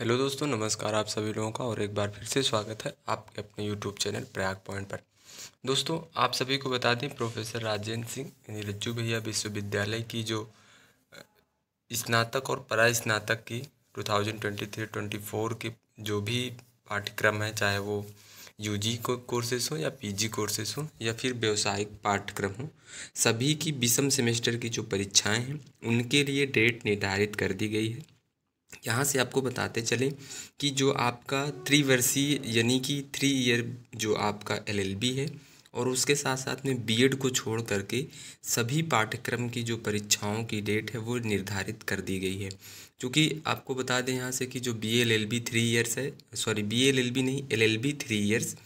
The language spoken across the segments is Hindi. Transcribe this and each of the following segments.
हेलो दोस्तों नमस्कार आप सभी लोगों का और एक बार फिर से स्वागत है आपके अपने यूट्यूब चैनल प्रयाग पॉइंट पर दोस्तों आप सभी को बता दें प्रोफेसर राजेंद्र सिंह यानी रज्जू भैया विश्वविद्यालय की जो स्नातक और परा स्नातक की two thousand twenty three twenty four के जो भी पाठ्यक्रम है चाहे वो यू जी कोर्सेस हों या पी जी कोर्सेस हो या फिर व्यावसायिक पाठ्यक्रम हों सभी की विषम सेमेस्टर की जो परीक्षाएँ हैं उनके लिए डेट निर्धारित कर दी गई है यहाँ से आपको बताते चलें कि जो आपका थ्री वर्षीय यानी कि थ्री ईयर जो आपका एलएलबी है और उसके साथ साथ में बीएड को छोड़ करके सभी पाठ्यक्रम की जो परीक्षाओं की डेट है वो निर्धारित कर दी गई है क्योंकि आपको बता दें यहाँ से कि जो B L L B three years है sorry B L L B नहीं L L B three years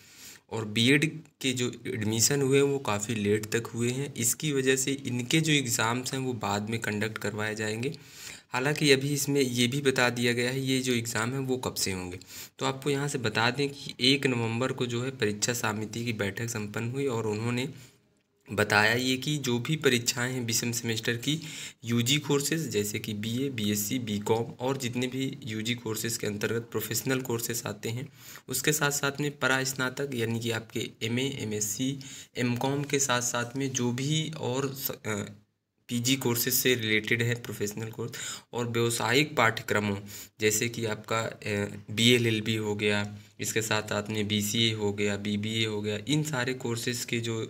और बीएड के जो एडमिशन हुए हैं वो काफ़ी लेट तक हुए हैं इसकी वजह से इनके जो एग्ज़ाम्स हैं वो बाद में कंडक्ट करवाए जाएंगे हालांकि अभी इसमें ये भी बता दिया गया है ये जो एग्ज़ाम है वो कब से होंगे तो आपको यहाँ से बता दें कि एक नवंबर को जो है परीक्षा समिति की बैठक संपन्न हुई और उन्होंने बताया ये कि जो भी परीक्षाएं हैं विषम सेमेस्टर की यूजी कोर्सेज जैसे कि बीए, बीएससी, बीकॉम और जितने भी यूजी कोर्सेज के अंतर्गत प्रोफेशनल कोर्सेज आते हैं उसके साथ साथ में परा स्नातक यानी कि आपके एमए, एमएससी, एमकॉम के साथ साथ में जो भी और पीजी कोर्सेज से रिलेटेड है प्रोफेशनल कोर्स और व्यवसायिक पाठ्यक्रमों जैसे कि आपका बी एल एल बी हो गया इसके साथ साथ में बी सी ए हो गया बी बी ए हो गया इन सारे कोर्सेज के जो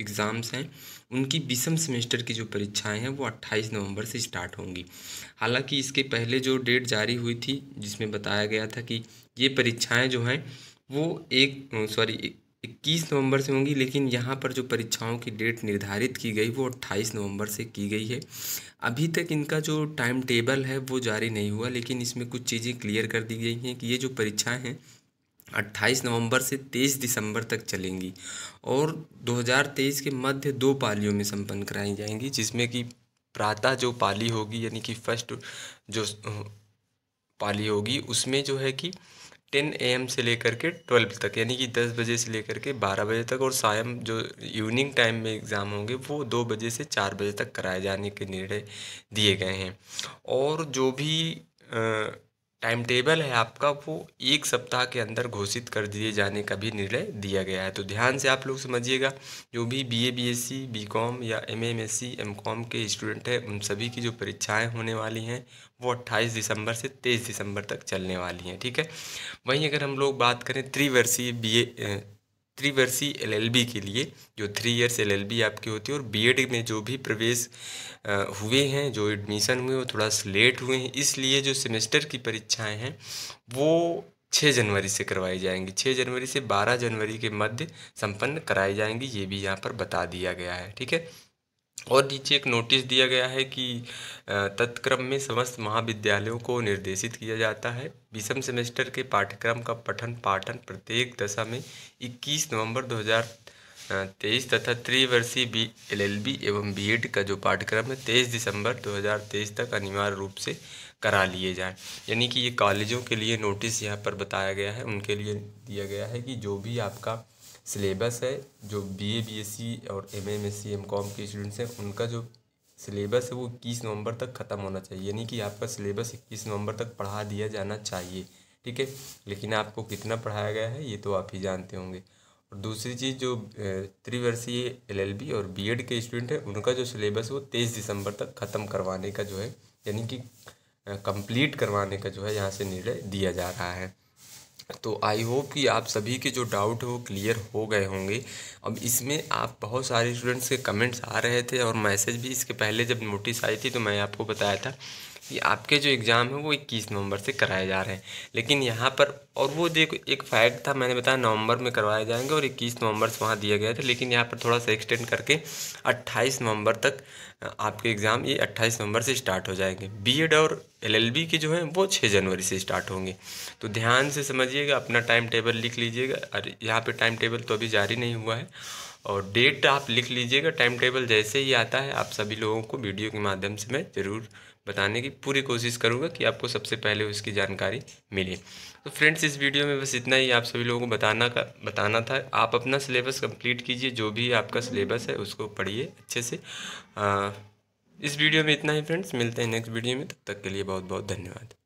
एग्ज़ाम्स हैं उनकी बीसम सेमेस्टर की जो परीक्षाएं हैं वो 28 नवंबर से स्टार्ट होंगी हालांकि इसके पहले जो डेट जारी हुई थी जिसमें बताया गया था कि ये परीक्षाएं जो हैं वो एक सॉरी इक्कीस नवंबर से होंगी लेकिन यहाँ पर जो परीक्षाओं की डेट निर्धारित की गई वो अट्ठाईस नवंबर से की गई है अभी तक इनका जो टाइम टेबल है वो जारी नहीं हुआ लेकिन इसमें कुछ चीज़ें क्लियर कर दी गई हैं कि ये जो परीक्षाएँ हैं 28 नवंबर से 23 दिसंबर तक चलेंगी और 2023 के मध्य दो पालियों में संपन्न कराई जाएंगी जिसमें कि प्रातः जो पाली होगी यानी कि फर्स्ट जो पाली होगी उसमें जो है कि टेन एम से लेकर के ट्वेल्व तक यानी कि दस बजे से लेकर के बारह बजे तक और सायम जो इवनिंग टाइम में एग्ज़ाम होंगे वो दो बजे से चार बजे तक कराए जाने के निर्णय दिए गए हैं और जो भी आ, टाइम टेबल है आपका वो एक सप्ताह के अंदर घोषित कर दिए जाने का भी निर्णय दिया गया है तो ध्यान से आप लोग समझिएगा जो भी बीए बीएससी बीकॉम या एमएमएससी एमकॉम के स्टूडेंट हैं उन सभी की जो परीक्षाएं होने वाली हैं वो 28 दिसंबर से 23 दिसंबर तक चलने वाली हैं ठीक है वहीं अगर हम लोग बात करें त्रिवर्षीय बी एल एल एलएलबी के लिए जो थ्री इयर्स एलएलबी आपकी होती है और बीएड में जो भी प्रवेश हुए हैं जो एडमिशन हुए वो थोड़ा लेट हुए हैं इसलिए जो सेमेस्टर की परीक्षाएं हैं वो छः जनवरी से करवाई जाएंगी छः जनवरी से बारह जनवरी के मध्य संपन्न कराई जाएंगी ये भी यहाँ पर बता दिया गया है ठीक है और नीचे एक नोटिस दिया गया है कि तत्क्रम में समस्त महाविद्यालयों को निर्देशित किया जाता है विषम सेमेस्टर के पाठ्यक्रम का पठन पाठन प्रत्येक दशा में 21 नवंबर 2023 तथा त्रिवर्षीय बी एलएलबी एवं बीएड का जो पाठ्यक्रम है तेईस दिसंबर 2023 तक अनिवार्य रूप से करा लिए जाए यानी कि ये कॉलेजों के लिए नोटिस यहाँ पर बताया गया है उनके लिए दिया गया है कि जो भी आपका सिलेबस है जो B B A S C और M M S C M com के स्टूडेंट्स हैं उनका जो सिलेबस है वो इक्कीस नवंबर तक ख़त्म होना चाहिए यानी कि आपका सिलेबस इक्कीस नवंबर तक पढ़ा दिया जाना चाहिए ठीक है लेकिन आपको कितना पढ़ाया गया है ये तो आप ही जानते होंगे और दूसरी चीज़ जो त्रिवर्षीय एलएलबी और बीएड के स्टूडेंट हैं उनका जो सिलेबस है वो तेईस दिसंबर तक ख़त्म करवाने का जो है यानी कि कंप्लीट करवाने का जो है यहाँ से निर्णय दिया जा रहा है तो आई होप कि आप सभी के जो डाउट है वो क्लियर हो गए होंगे अब इसमें आप बहुत सारे स्टूडेंट्स के कमेंट्स आ रहे थे और मैसेज भी इसके पहले जब नोटिस आई थी तो मैं आपको बताया था कि आपके जो एग्ज़ाम है वो इक्कीस नवंबर से कराए जा रहे हैं लेकिन यहाँ पर और वो देखो एक फैक्ट था मैंने बताया नवंबर में करवाए जाएंगे और इक्कीस नवंबर से वहाँ दिया गया था लेकिन यहाँ पर थोड़ा सा एक्सटेंड करके अट्ठाईस नवंबर तक आपके एग्ज़ाम ये अट्ठाईस नवंबर से स्टार्ट हो जाएंगे बीएड और एलएलबी के जो हैं वो छः जनवरी से स्टार्ट होंगे तो ध्यान से समझिएगा अपना टाइम टेबल लिख लीजिएगा और यहाँ पर टाइम टेबल तो अभी जारी नहीं हुआ है और डेट आप लिख लीजिएगा टाइम टेबल जैसे ही आता है आप सभी लोगों को वीडियो के माध्यम से मैं ज़रूर बताने की पूरी कोशिश करूँगा कि आपको सबसे पहले उसकी जानकारी मिले तो फ्रेंड्स इस वीडियो में बस इतना ही आप सभी लोगों को बताना का बताना था आप अपना सिलेबस कंप्लीट कीजिए जो भी आपका सिलेबस है उसको पढ़िए अच्छे से आ, इस वीडियो में इतना ही फ्रेंड्स मिलते हैं नेक्स्ट वीडियो में तब तक के लिए बहुत बहुत धन्यवाद